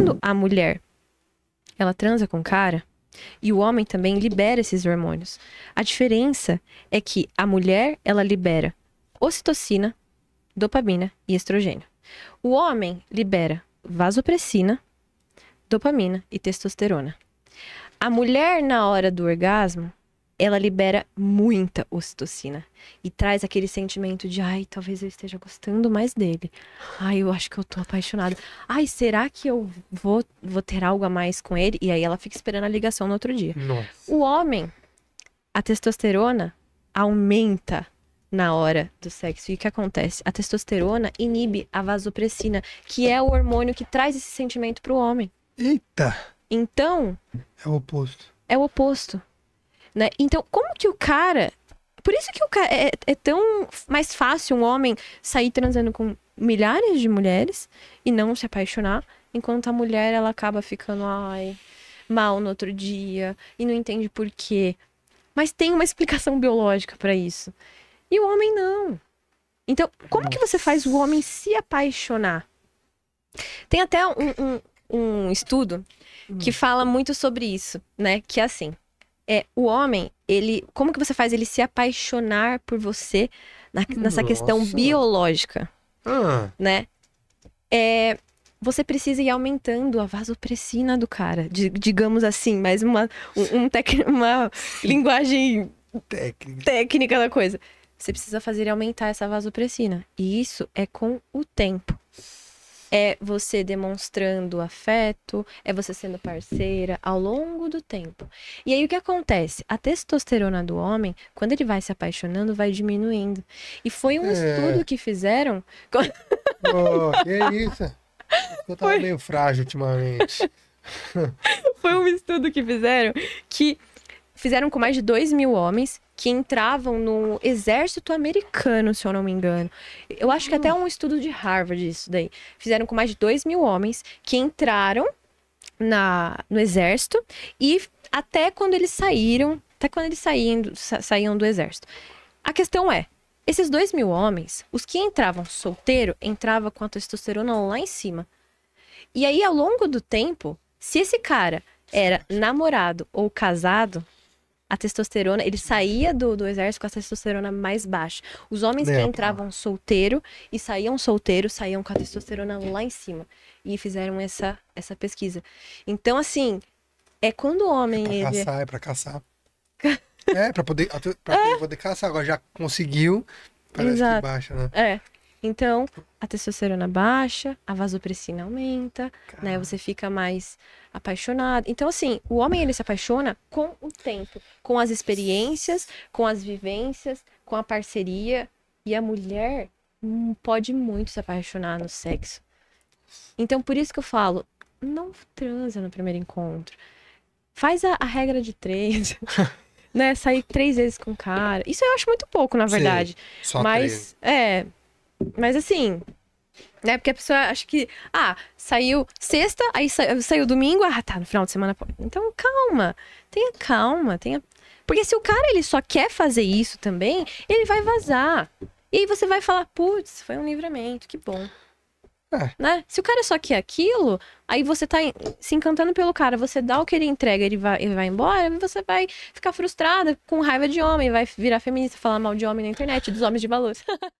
Quando a mulher ela transa com o cara e o homem também libera esses hormônios. A diferença é que a mulher ela libera ocitocina, dopamina e estrogênio. O homem libera vasopressina, dopamina e testosterona. A mulher na hora do orgasmo, ela libera muita ocitocina e traz aquele sentimento de ai, talvez eu esteja gostando mais dele. Ai, eu acho que eu tô apaixonada. Ai, será que eu vou, vou ter algo a mais com ele? E aí ela fica esperando a ligação no outro dia. Nossa. O homem, a testosterona aumenta na hora do sexo. E o que acontece? A testosterona inibe a vasopressina, que é o hormônio que traz esse sentimento pro homem. Eita! Então. É o oposto. É o oposto. Né? Então, como que o cara. Por isso que o cara é, é, é tão mais fácil um homem sair transando com milhares de mulheres e não se apaixonar, enquanto a mulher ela acaba ficando ai, mal no outro dia e não entende por quê. Mas tem uma explicação biológica para isso. E o homem não. Então, como que você faz o homem se apaixonar? Tem até um, um, um estudo que hum. fala muito sobre isso, né? Que é assim: é o homem, ele, como que você faz ele se apaixonar por você na, nessa Nossa. questão biológica, ah. né? É, você precisa ir aumentando a vasopressina do cara, de, digamos assim, mais uma, um, um tec, uma linguagem técnica. técnica da coisa. Você precisa fazer ele aumentar essa vasopressina. E isso é com o tempo é você demonstrando afeto, é você sendo parceira ao longo do tempo. E aí o que acontece? A testosterona do homem, quando ele vai se apaixonando, vai diminuindo. E foi um é... estudo que fizeram. Oh, que isso? Eu tava foi... meio frágil ultimamente. foi um estudo que fizeram que Fizeram com mais de 2 mil homens que entravam no exército americano, se eu não me engano. Eu acho que até um estudo de Harvard isso daí. Fizeram com mais de 2 mil homens que entraram na, no exército e até quando eles saíram, até quando eles saíam, sa, saíam do exército. A questão é, esses dois mil homens, os que entravam solteiro, entrava com a testosterona lá em cima. E aí, ao longo do tempo, se esse cara era namorado ou casado, a testosterona, ele saía do, do exército com a testosterona mais baixa. Os homens é, que né? entravam pô. solteiro e saíam solteiro, saíam com a testosterona lá em cima. E fizeram essa, essa pesquisa. Então, assim, é quando o homem. É pra ele... caçar, é pra caçar. é, pra poder, pra poder é. caçar. Agora já conseguiu, parece Exato. que baixa, né? É. Então, a testosterona baixa, a vasopressina aumenta, Caramba. né? Você fica mais apaixonado. Então, assim, o homem ele se apaixona com o tempo, com as experiências, com as vivências, com a parceria. E a mulher hum, pode muito se apaixonar no sexo. Então, por isso que eu falo, não transa no primeiro encontro. Faz a, a regra de três. né? Sair três vezes com o cara. Isso eu acho muito pouco, na verdade. Sim, só Mas, três. é mas assim, né? Porque a pessoa acha que, ah, saiu sexta, aí sa saiu domingo, ah, tá, no final de semana. Então, calma. Tenha calma, tenha. Porque se o cara ele só quer fazer isso também, ele vai vazar. E aí você vai falar, putz, foi um livramento, que bom. É. Né? Se o cara só quer aquilo, aí você tá se encantando pelo cara, você dá o que ele entrega, ele vai, ele vai embora, você vai ficar frustrada com raiva de homem, vai virar feminista, falar mal de homem na internet, dos homens de valor.